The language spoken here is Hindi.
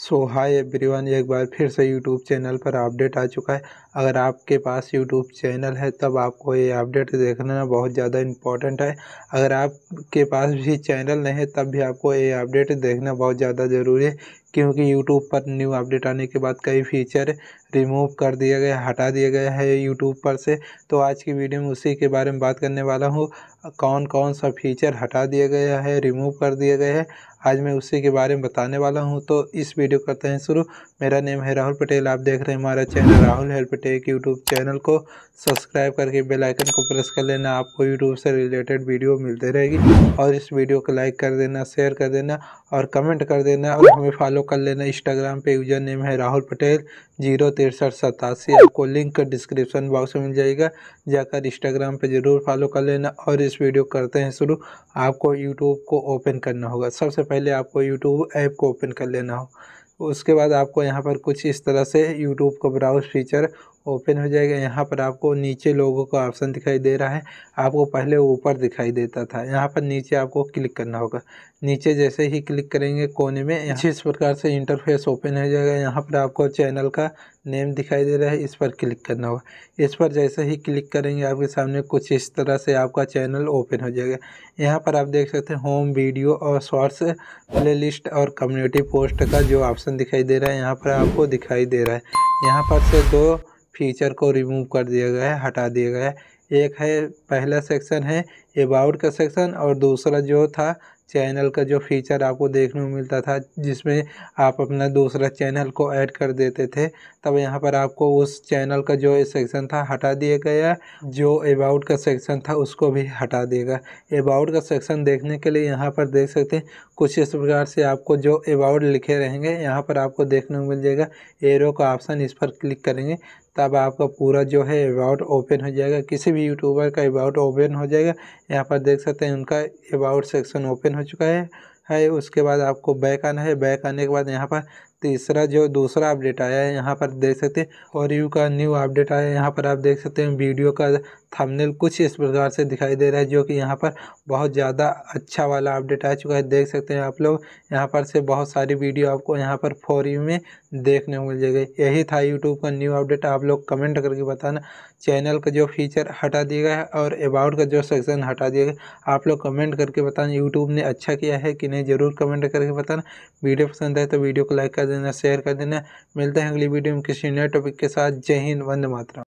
सो हाय एवरीवन एक बार फिर से यूट्यूब चैनल पर अपडेट आ चुका है अगर आपके पास यूट्यूब चैनल है तब आपको ये अपडेट देखना बहुत ज़्यादा इम्पॉर्टेंट है अगर आपके पास भी चैनल नहीं है तब भी आपको ये अपडेट देखना बहुत ज़्यादा ज़रूरी है क्योंकि यूट्यूब पर न्यू अपडेट आने के बाद कई फीचर रिमूव कर दिया गया हटा दिया गया है यूट्यूब पर से तो आज की वीडियो में उसी के बारे में बात करने वाला हूँ कौन कौन सा फीचर हटा दिया गया है रिमूव कर दिया गया है आज मैं उसी के बारे में बताने वाला हूँ तो इस वीडियो करते हैं शुरू मेरा नेम है राहुल पटेल आप देख रहे हैं हमारा channel Rahul help tech YouTube channel को सब्सक्राइब करके बेल आइकन को प्रेस कर लेना आपको यूट्यूब से रिलेटेड वीडियो मिलते रहेगी और इस वीडियो को लाइक कर देना शेयर कर देना और कमेंट कर देना और हमें फॉलो फॉलो कर लेना इंस्टाग्राम पे यूजर नेम है राहुल पटेल जीरो तिरसठ सतासी आपको लिंक डिस्क्रिप्शन बॉक्स में मिल जाएगा जाकर इंस्टाग्राम पे ज़रूर फॉलो कर लेना और इस वीडियो करते हैं शुरू आपको यूट्यूब को ओपन करना होगा सबसे पहले आपको यूट्यूब ऐप को ओपन कर लेना हो उसके बाद आपको यहाँ पर कुछ इस तरह से यूट्यूब का ब्राउज फीचर ओपन हो जाएगा यहाँ पर आपको नीचे लोगों का ऑप्शन दिखाई दे रहा है आपको पहले ऊपर दिखाई देता था यहाँ पर नीचे आपको क्लिक करना होगा नीचे जैसे ही क्लिक करेंगे कोने में इस प्रकार से इंटरफेस ओपन हो जाएगा यहाँ पर आपको चैनल का नेम दिखाई दे रहा है इस पर क्लिक करना होगा इस पर जैसे ही क्लिक करेंगे आपके सामने कुछ इस तरह से आपका चैनल ओपन हो जाएगा यहाँ पर आप देख सकते हैं होम वीडियो और शॉर्ट्स प्लेलिस्ट और कम्युनिटी पोस्ट का जो ऑप्शन दिखाई दे रहा है यहाँ पर आपको दिखाई दे रहा है यहाँ पर से दो फीचर को रिमूव कर दिया गया है हटा दिया गया है एक है पहला सेक्शन है अबाउट का सेक्शन और दूसरा जो था चैनल का जो फीचर आपको देखने को मिलता था जिसमें आप अपना दूसरा चैनल को ऐड कर देते थे तब यहाँ पर आपको उस चैनल का जो सेक्शन था हटा दिया गया जो अबाउट का सेक्शन था उसको भी हटा दिया गया अबाउट का सेक्शन देखने के लिए यहाँ पर देख सकते हैं कुछ इस प्रकार से आपको जो अबाउट लिखे रहेंगे यहाँ पर आपको देखने को मिल जाएगा एरो का ऑप्शन इस पर क्लिक करेंगे तब आपका पूरा जो है अबाउट ओपन हो जाएगा किसी भी यूट्यूबर का अबाउट ओपन हो जाएगा यहाँ पर देख सकते हैं उनका अबाउट सेक्शन ओपन हो चुका है है उसके बाद आपको बैक आना है बैक आने के बाद यहाँ पर तीसरा जो दूसरा अपडेट आया है यहाँ पर देख सकते हैं और यू का न्यू अपडेट आया है यहाँ पर आप देख सकते हैं वीडियो का थंबनेल कुछ इस प्रकार से दिखाई दे रहा है जो कि यहाँ पर बहुत ज़्यादा अच्छा वाला अपडेट आ चुका है देख सकते हैं आप लोग यहाँ पर से बहुत सारी वीडियो आपको यहाँ पर फौरी e में देखने को मिल जाएगी यही था यूट्यूब का न्यू अपडेट आप लोग कमेंट करके बताना चैनल का जो फीचर हटा दिया गया है और अबाउट का जो सेक्शन हटा दिया गया आप लोग कमेंट करके बताना यूट्यूब ने अच्छा किया है कि नहीं ज़रूर कमेंट करके बताना वीडियो पसंद है तो वीडियो को लाइक कर देना शेयर कर देना मिलते हैं अगली वीडियो में किसी नए टॉपिक के साथ जय हिंद वंदे मातरम